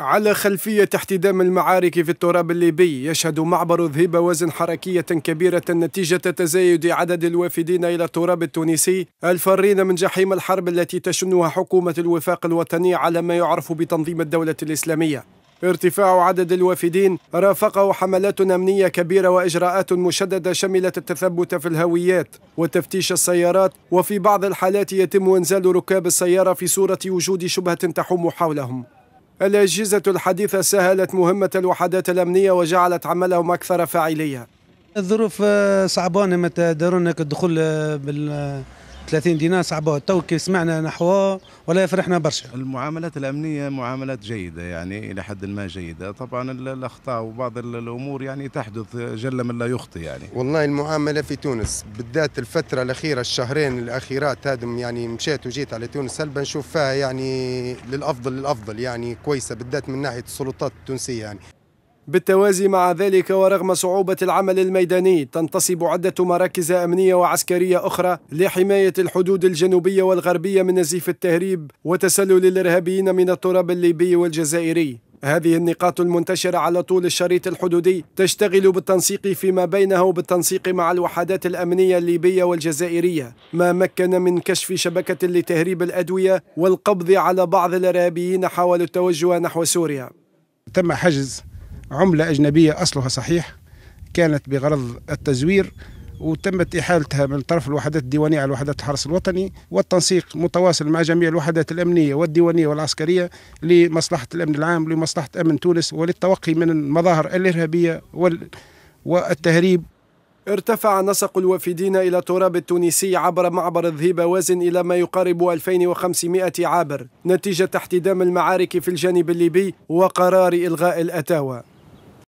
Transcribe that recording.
على خلفية احتدام المعارك في التراب الليبي يشهد معبر ذهب وزن حركية كبيرة نتيجة تزايد عدد الوافدين إلى التراب التونسي الفارين من جحيم الحرب التي تشنها حكومة الوفاق الوطني على ما يعرف بتنظيم الدولة الإسلامية ارتفاع عدد الوافدين رافقه حملات أمنية كبيرة وإجراءات مشددة شملت التثبت في الهويات وتفتيش السيارات وفي بعض الحالات يتم إنزال ركاب السيارة في صورة وجود شبهة تحوم حولهم الأجهزة الحديثة سهلت مهمة الوحدات الأمنية وجعلت عملهم أكثر فاعلية الظروف آه، صعبانة ما دارونا الدخول آه، بال 30 دينار صعبوها تو كي سمعنا نحوها ولا فرحنا برشا المعاملات الامنيه معاملات جيده يعني الى حد ما جيده طبعا الاخطاء وبعض الامور يعني تحدث جل من لا يخطي يعني والله المعامله في تونس بالذات الفتره الاخيره الشهرين الاخيرات هذم يعني مشيت وجيت على تونس هل بنشوف فيها يعني للافضل للافضل يعني كويسه بالذات من ناحيه السلطات التونسيه يعني بالتوازي مع ذلك ورغم صعوبة العمل الميداني تنتصب عدة مراكز أمنية وعسكرية أخرى لحماية الحدود الجنوبية والغربية من نزيف التهريب وتسلل الإرهابيين من التراب الليبي والجزائري هذه النقاط المنتشرة على طول الشريط الحدودي تشتغل بالتنسيق فيما بينها وبالتنسيق مع الوحدات الأمنية الليبية والجزائرية ما مكن من كشف شبكة لتهريب الأدوية والقبض على بعض الإرهابيين حاولوا التوجه نحو سوريا تم حجز عملة أجنبية أصلها صحيح كانت بغرض التزوير وتمت إحالتها من طرف الوحدات الديوانية على وحدات الحرس الوطني والتنسيق متواصل مع جميع الوحدات الأمنية والديوانية والعسكرية لمصلحة الأمن العام لمصلحة أمن تونس وللتوقي من المظاهر الإرهابية وال... والتهريب ارتفع نسق الوافدين إلى التراب التونسي عبر معبر الذهيب وازن إلى ما يقارب 2500 عابر نتيجة احتدام المعارك في الجانب الليبي وقرار إلغاء الأتاوى